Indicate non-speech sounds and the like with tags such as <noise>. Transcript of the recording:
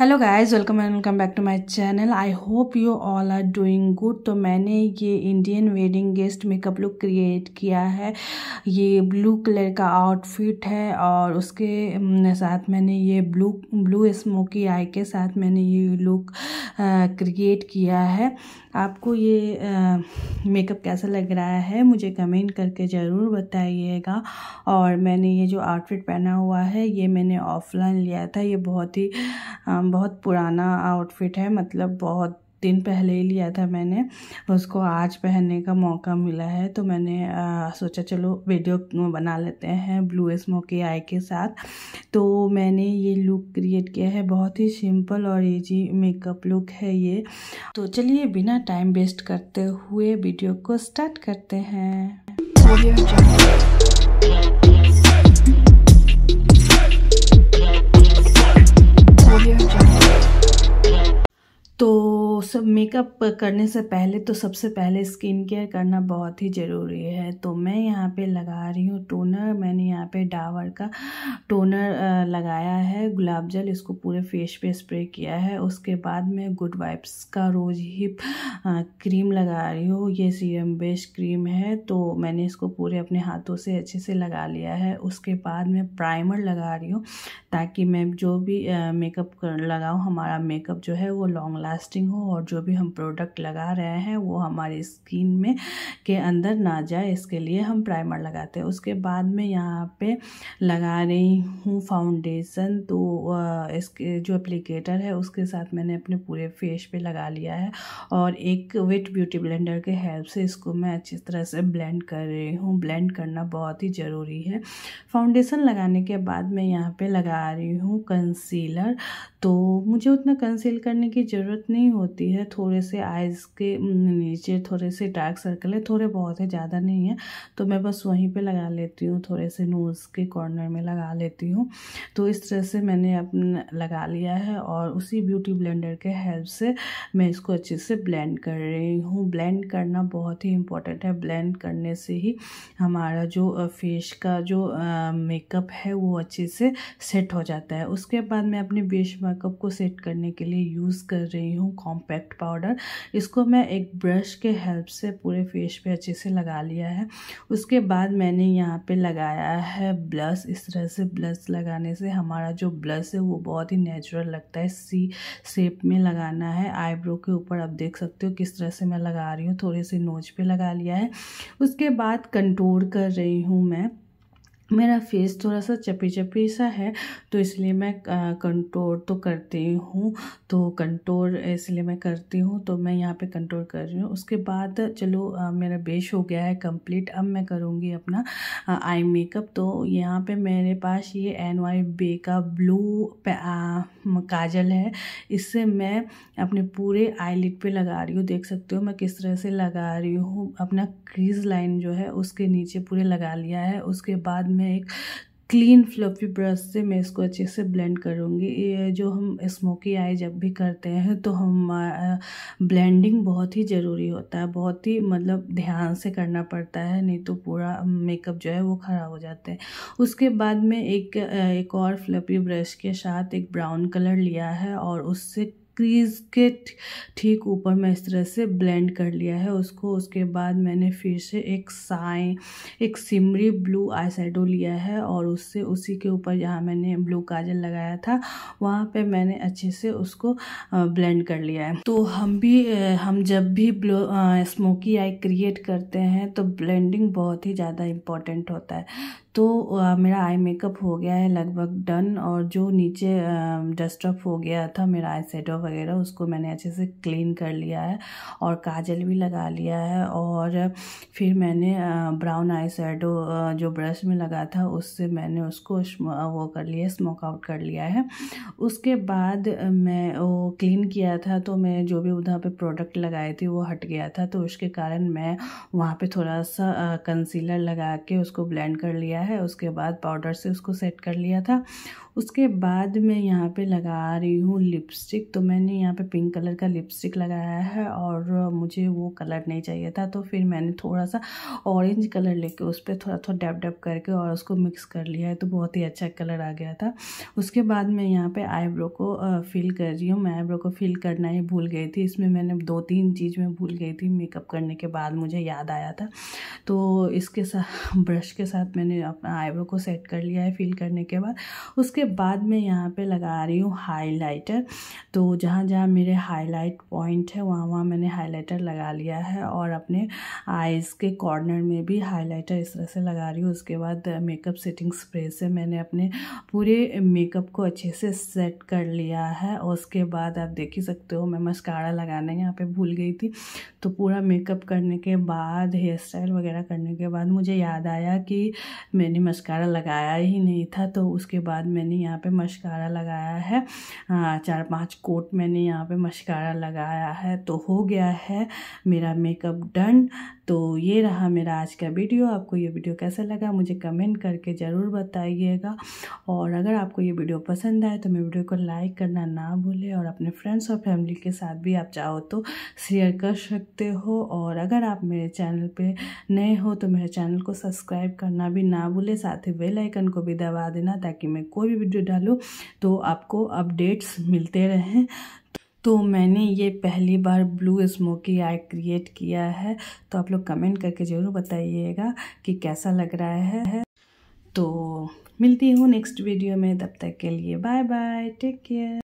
hello guys welcome and welcome back to my channel I hope you all are doing good तो मैंने ये Indian wedding guest makeup look create किया है ये blue colour का outfit है और उसके साथ मैंने ये ब्लू ब्लू स्मोकी आई के साथ मैंने ये लुक क्रिएट किया है आपको ये मेकअप कैसा लग रहा है मुझे कमेंट करके ज़रूर बताइएगा और मैंने ये जो आउटफिट पहना हुआ है ये मैंने ऑफलाइन लिया था ये बहुत ही आ, बहुत पुराना आउटफिट है मतलब बहुत दिन पहले ही लिया था मैंने उसको आज पहनने का मौका मिला है तो मैंने आ, सोचा चलो वीडियो बना लेते हैं ब्लू स्मोकी आई के साथ तो मैंने ये लुक क्रिएट किया है बहुत ही सिंपल और इजी मेकअप लुक है ये तो चलिए बिना टाइम वेस्ट करते हुए वीडियो को स्टार्ट करते हैं itu सब मेकअप करने से पहले तो सबसे पहले स्किन केयर करना बहुत ही ज़रूरी है तो मैं यहाँ पे लगा रही हूँ टोनर मैंने यहाँ पे डावर का टोनर लगाया है गुलाब जल इसको पूरे फेस पे स्प्रे किया है उसके बाद मैं गुड वाइप्स का रोज़ ही क्रीम लगा रही हूँ ये सीरम बेस्ड क्रीम है तो मैंने इसको पूरे अपने हाथों से अच्छे से लगा लिया है उसके बाद मैं प्राइमर लगा रही हूँ ताकि मैं जो भी मेकअप लगाऊँ हमारा मेकअप जो है वो लॉन्ग लास्टिंग हो और और जो भी हम प्रोडक्ट लगा रहे हैं वो हमारी स्किन में के अंदर ना जाए इसके लिए हम प्राइमर लगाते हैं उसके बाद में यहाँ पे लगा रही हूँ फाउंडेशन तो इसके जो एप्लीकेटर है उसके साथ मैंने अपने पूरे फेस पे लगा लिया है और एक वेट ब्यूटी ब्लेंडर के हेल्प से इसको मैं अच्छी तरह से ब्लेंड कर रही हूँ ब्लेंड करना बहुत ही ज़रूरी है फाउंडेशन लगाने के बाद मैं यहाँ पे लगा रही हूँ कंसीलर तो मुझे उतना कंसील करने की ज़रूरत नहीं होती है थोड़े से आइज़ के नीचे थोड़े से डार्क सर्कल है थोड़े बहुत है ज़्यादा नहीं है तो मैं बस वहीं पे लगा लेती हूँ थोड़े से नोज़ के कॉर्नर में लगा लेती हूँ तो इस तरह से मैंने अपना लगा लिया है और उसी ब्यूटी ब्लेंडर के हेल्प से मैं इसको अच्छे से ब्लेंड कर रही हूँ ब्लेंड करना बहुत ही इम्पोर्टेंट है ब्लेंड करने से ही हमारा जो फेस का जो मेकअप है वो अच्छे से सेट हो जाता है उसके बाद मैं अपने बेस मेकअप को सेट करने के लिए यूज़ कर रही हूँ कॉम्पैक्ट कॉम्पैक्ट पाउडर इसको मैं एक ब्रश के हेल्प से पूरे फेस पे अच्छे से लगा लिया है उसके बाद मैंने यहाँ पे लगाया है ब्लश इस तरह से ब्लश लगाने से हमारा जो ब्लश है वो बहुत ही नेचुरल लगता है सी शेप में लगाना है आईब्रो के ऊपर आप देख सकते हो किस तरह से मैं लगा रही हूँ थोड़े से नोज पर लगा लिया है उसके बाद कंट्रोल कर रही हूँ मैं मेरा फेस थोड़ा सा चपी चपी सा है तो इसलिए मैं कंट्रोल तो करती हूँ तो कंट्रोल इसलिए मैं करती हूँ तो मैं यहाँ पे कंट्रोल कर रही हूँ उसके बाद चलो आ, मेरा बेश हो गया है कंप्लीट अब मैं करूँगी अपना आ, आई मेकअप तो यहाँ पे मेरे पास ये एन वाई बे का ब्लू काजल है इससे मैं अपने पूरे आईलिड पे लगा रही हूँ देख सकते हो मैं किस तरह से लगा रही हूँ अपना क्रीज लाइन जो है उसके नीचे पूरे लगा लिया है उसके बाद में मैं एक क्लीन फ्लफी ब्रश से मैं इसको अच्छे से ब्लेंड करूँगी ये जो हम स्मोकी आई जब भी करते हैं तो हम ब्लेंडिंग बहुत ही ज़रूरी होता है बहुत ही मतलब ध्यान से करना पड़ता है नहीं तो पूरा मेकअप जो है वो ख़राब हो जाते हैं उसके बाद में एक एक और फ्लफी ब्रश के साथ एक ब्राउन कलर लिया है और उससे क्रीज़ के ठीक ऊपर मैं इस तरह से ब्लेंड कर लिया है उसको उसके बाद मैंने फिर से एक साए एक सिमरी ब्लू आई लिया है और उससे उसी के ऊपर जहाँ मैंने ब्लू काजल लगाया था वहाँ पे मैंने अच्छे से उसको ब्लेंड कर लिया है तो हम भी हम जब भी ब्लू स्मोकी आई क्रिएट करते हैं तो ब्लेंडिंग बहुत ही ज़्यादा इम्पॉर्टेंट होता है तो आ, मेरा आई मेकअप हो गया है लगभग डन और जो नीचे डस्टअप हो गया था मेरा आई सेटो वगैरह उसको मैंने अच्छे से क्लीन कर लिया है और काजल भी लगा लिया है और फिर मैंने ब्राउन आई सेडो जो ब्रश में लगा था उससे मैंने उसको वो कर लिया स्मोक आउट कर लिया है उसके बाद मैं वो क्लीन किया था तो मैं जो भी उधर पे प्रोडक्ट लगाए थे वो हट गया था तो उसके कारण मैं वहाँ पे थोड़ा सा कंसीलर लगा के उसको ब्लेंड कर लिया है उसके बाद पाउडर से उसको सेट कर लिया था उसके बाद मैं यहाँ पे लगा रही हूँ लिपस्टिक तो मैंने यहाँ पे पिंक कलर का लिपस्टिक लगाया है और मुझे वो कलर नहीं चाहिए था तो फिर मैंने थोड़ा सा ऑरेंज कलर लेके उस पर थोड़ा थोड़ा डब डब करके और उसको मिक्स कर लिया है तो बहुत ही अच्छा कलर आ गया था उसके बाद मैं यहाँ पे आईब्रो को फिल कर रही हूँ मैं आईब्रो को फिल करना ही भूल गई थी इसमें मैंने दो तीन चीज़ में भूल गई थी मेकअप करने के बाद मुझे याद आया था तो इसके साथ ब्रश <laughs> के साथ मैंने अपना आईब्रो को सेट कर लिया है फिल करने के बाद उसके बाद मैं यहाँ पे लगा रही हूँ हाइलाइटर तो जहाँ जहाँ मेरे हाईलाइट पॉइंट है वहाँ वहाँ मैंने हाईलाइटर लगा लिया है और अपने आइज़ के कॉर्नर में भी हाईलाइटर इस तरह से लगा रही हूँ उसके बाद मेकअप सेटिंग स्प्रे से मैंने अपने पूरे मेकअप को अच्छे से सेट कर लिया है और उसके बाद आप देख ही सकते हो मैं मस्कारा लगाना यहाँ पे भूल गई थी तो पूरा मेकअप करने के बाद हेयर स्टाइल वगैरह करने के बाद मुझे याद आया कि मैंने मस्कारा लगाया ही नहीं था तो उसके बाद मैंने यहाँ पे मस्कारा लगाया है चार पांच कोट मैंने यहाँ पे मस्कारा लगाया है तो हो गया है मेरा मेकअप डन तो ये रहा मेरा आज का वीडियो आपको ये वीडियो कैसा लगा मुझे कमेंट करके ज़रूर बताइएगा और अगर आपको ये वीडियो पसंद आए तो मेरे वीडियो को लाइक करना ना भूलें और अपने फ्रेंड्स और फैमिली के साथ भी आप चाहो तो शेयर कर सकते हो और अगर आप मेरे चैनल पे नए हो तो मेरे चैनल को सब्सक्राइब करना भी ना भूलें साथ ही बेलाइकन को भी दबा देना ताकि मैं कोई भी वीडियो डालूँ तो आपको अपडेट्स मिलते रहें तो मैंने ये पहली बार ब्लू स्मोकी आई क्रिएट किया है तो आप लोग कमेंट करके ज़रूर बताइएगा कि कैसा लग रहा है तो मिलती हूँ नेक्स्ट वीडियो में तब तक के लिए बाय बाय टेक केयर